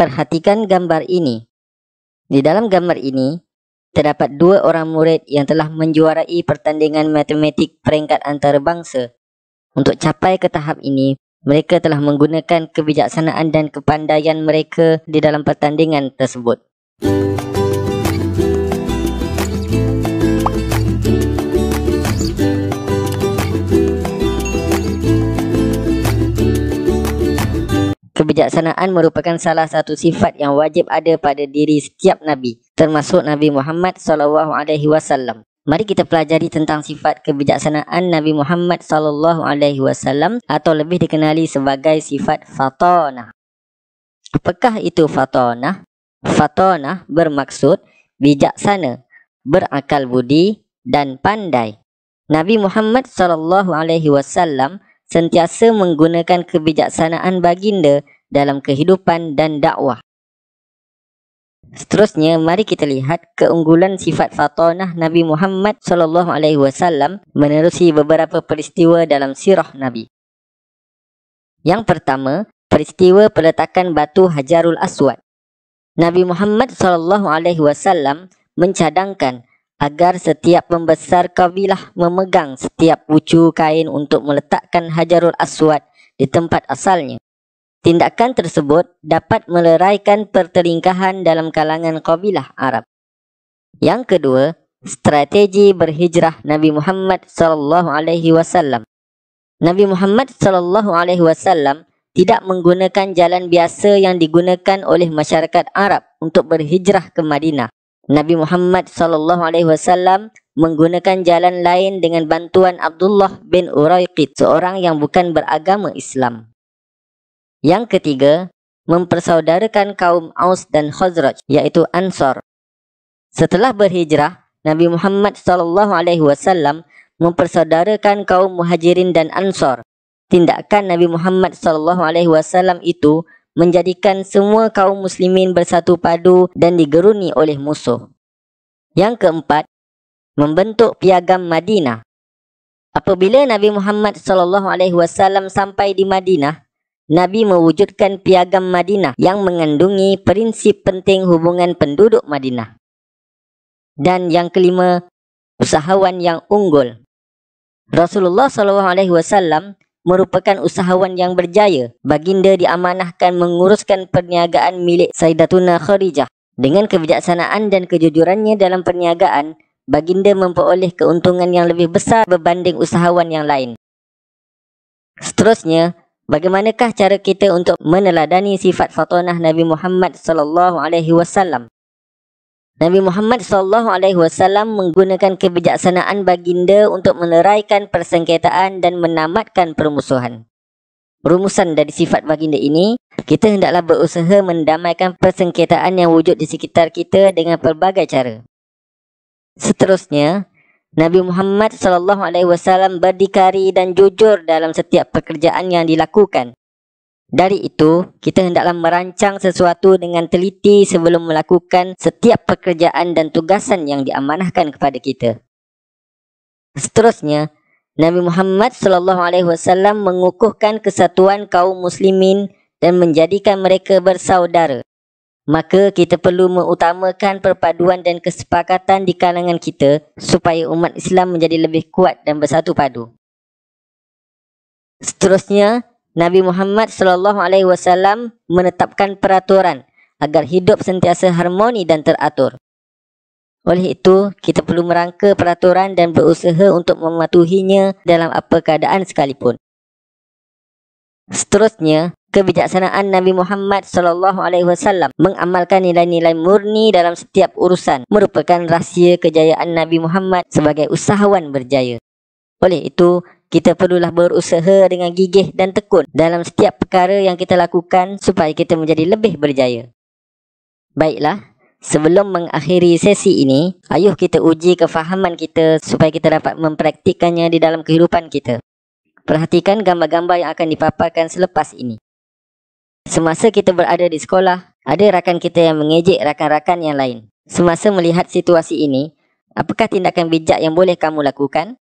Perhatikan gambar ini. Di dalam gambar ini, terdapat dua orang murid yang telah menjuarai pertandingan matematik peringkat antarabangsa. Untuk capai ke tahap ini, mereka telah menggunakan kebijaksanaan dan kepandaian mereka di dalam pertandingan tersebut. Musik kebijaksanaan merupakan salah satu sifat yang wajib ada pada diri setiap nabi termasuk Nabi Muhammad sallallahu alaihi wasallam. Mari kita pelajari tentang sifat kebijaksanaan Nabi Muhammad sallallahu alaihi wasallam atau lebih dikenali sebagai sifat fatonah. Apakah itu fatonah? Fatonah bermaksud bijaksana, berakal budi dan pandai. Nabi Muhammad sallallahu alaihi wasallam sentiasa menggunakan kebijaksanaan baginda dalam kehidupan dan dakwah. Seterusnya, mari kita lihat keunggulan sifat fatonah Nabi Muhammad sallallahu alaihi wasallam menerusi beberapa peristiwa dalam sirah Nabi. Yang pertama, peristiwa peletakan batu Hajarul Aswad. Nabi Muhammad sallallahu alaihi wasallam mencadangkan agar setiap pembesar kabilah memegang setiap pucu kain untuk meletakkan Hajarul Aswad di tempat asalnya. Tindakan tersebut dapat meleraikan pertelingkahan dalam kalangan kabilah Arab. Yang kedua, strategi berhijrah Nabi Muhammad sallallahu alaihi wasallam. Nabi Muhammad sallallahu alaihi wasallam tidak menggunakan jalan biasa yang digunakan oleh masyarakat Arab untuk berhijrah ke Madinah. Nabi Muhammad sallallahu alaihi wasallam menggunakan jalan lain dengan bantuan Abdullah bin Uraiqit, seorang yang bukan beragama Islam. Yang ketiga, mempersaudarakan kaum Aus dan Khazraj yaitu Ansar. Setelah berhijrah, Nabi Muhammad sallallahu alaihi wasallam mempersaudarakan kaum Muhajirin dan Ansar. Tindakan Nabi Muhammad sallallahu alaihi wasallam itu menjadikan semua kaum muslimin bersatu padu dan digeruni oleh musuh. Yang keempat, membentuk piagam Madinah. Apabila Nabi Muhammad sallallahu alaihi wasallam sampai di Madinah, Nabi mewujudkan piagam Madinah yang mengandungi prinsip penting hubungan penduduk Madinah. Dan yang kelima, usahawan yang unggul. Rasulullah SAW merupakan usahawan yang berjaya. Baginda diamanahkan menguruskan perniagaan milik Sayyidatuna Khadijah. Dengan kebijaksanaan dan kejujurannya dalam perniagaan, Baginda memperoleh keuntungan yang lebih besar berbanding usahawan yang lain. Seterusnya, Bagaimanakah cara kita untuk meneladani sifat fatonah Nabi Muhammad sallallahu alaihi wasallam? Nabi Muhammad sallallahu alaihi wasallam menggunakan kebijaksanaan baginda untuk meneraikan persengketaan dan menamatkan permusuhan. Rumusan dari sifat baginda ini, kita hendaklah berusaha mendamaikan persengketaan yang wujud di sekitar kita dengan pelbagai cara. Seterusnya, Nabi Muhammad sallallahu alaihi wasallam berdikari dan jujur dalam setiap pekerjaan yang dilakukan. Dari itu, kita hendaklah merancang sesuatu dengan teliti sebelum melakukan setiap pekerjaan dan tugasan yang diamanahkan kepada kita. Seterusnya, Nabi Muhammad sallallahu alaihi wasallam mengukuhkan kesatuan kaum muslimin dan menjadikan mereka bersaudara. Maka kita perlu mengutamakan perpaduan dan kesepakatan di kalangan kita supaya umat Islam menjadi lebih kuat dan bersatu padu. Seterusnya, Nabi Muhammad sallallahu alaihi wasallam menetapkan peraturan agar hidup sentiasa harmoni dan teratur. Oleh itu, kita perlu merangka peraturan dan berusaha untuk mematuhinya dalam apa keadaan sekalipun. Seterusnya, kebijaksanaan Nabi Muhammad sallallahu alaihi wasallam mengamalkan nilai-nilai murni dalam setiap urusan merupakan rahsia kejayaan Nabi Muhammad sebagai usahawan berjaya. Oleh itu, kita perlulah berusaha dengan gigih dan tekun dalam setiap perkara yang kita lakukan supaya kita menjadi lebih berjaya. Baiklah, sebelum mengakhiri sesi ini, ayuh kita uji kefahaman kita supaya kita dapat mempraktikkannya di dalam kehidupan kita. Perhatikan gambar-gambar yang akan dipaparkan selepas ini. Semasa kita berada di sekolah, ada rakan kita yang mengejek rakan-rakan yang lain. Semasa melihat situasi ini, apakah tindakan bijak yang boleh kamu lakukan?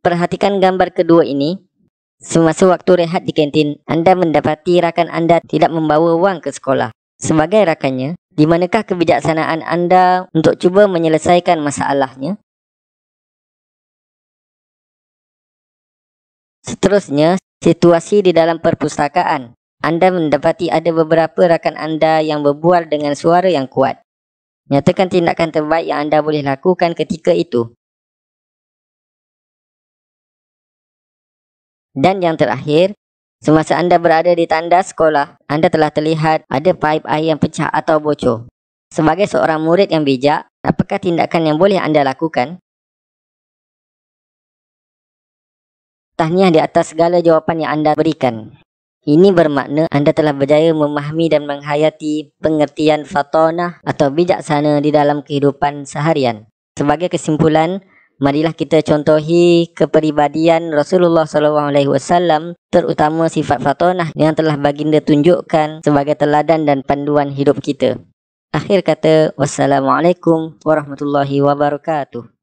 Perhatikan gambar kedua ini. Semasa waktu rehat di kantin, anda mendapati rakan anda tidak membawa wang ke sekolah. Sebagai rakannya, di manakah kebijaksanaan anda untuk cuba menyelesaikan masalahnya? Seterusnya, situasi di dalam perpustakaan. Anda mendapati ada beberapa rakan anda yang berbual dengan suara yang kuat. Nyatakan tindakan terbaik yang anda boleh lakukan ketika itu. Dan yang terakhir, semasa anda berada di tandas sekolah, anda telah terlihat ada paip air yang pecah atau bocor. Sebagai seorang murid yang bijak, apakah tindakan yang boleh anda lakukan? Tahniah di atas segala jawapan yang anda berikan. Ini bermakna anda telah berjaya memahami dan menghayati pengertian fatonah atau bijaksana di dalam kehidupan seharian. Sebagai kesimpulan, marilah kita contohi kepribadian Rasulullah SAW terutama sifat fatonah yang telah baginda tunjukkan sebagai teladan dan panduan hidup kita. Akhir kata, Wassalamualaikum warahmatullahi wabarakatuh.